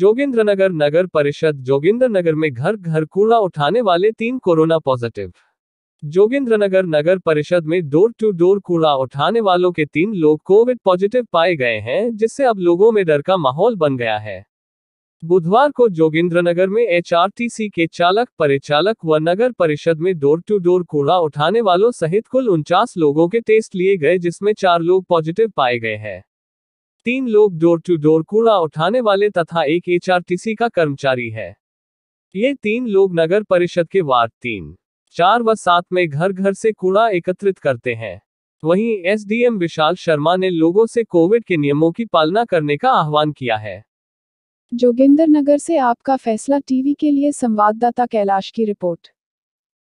जोगिंद्रनगर नगर परिषद जोगिंद्रनगर में घर घर कूड़ा उठाने वाले तीन कोरोना पॉजिटिव जोगिंद्रनगर नगर परिषद में डोर टू डोर कूड़ा उठाने वालों के तीन लोग कोविड पॉजिटिव पाए गए हैं जिससे अब लोगों में डर का माहौल बन गया है बुधवार को जोगिंद्रनगर में एचआरटीसी के चालक परिचालक व नगर परिषद में डोर टू डोर कूड़ा उठाने वालों सहित कुल उनचास लोगों के टेस्ट लिए गए जिसमें चार लोग पॉजिटिव पाए गए हैं तीन लोग डोर टू डोर कूड़ा उठाने वाले तथा एक एचआरटीसी का कर्मचारी है ये तीन लोग नगर परिषद के वार्ड तीन चार व सात में घर घर से कूड़ा एकत्रित करते हैं वहीं एसडीएम विशाल शर्मा ने लोगों से कोविड के नियमों की पालना करने का आह्वान किया है जोगिंदर नगर से आपका फैसला टीवी के लिए संवाददाता कैलाश की रिपोर्ट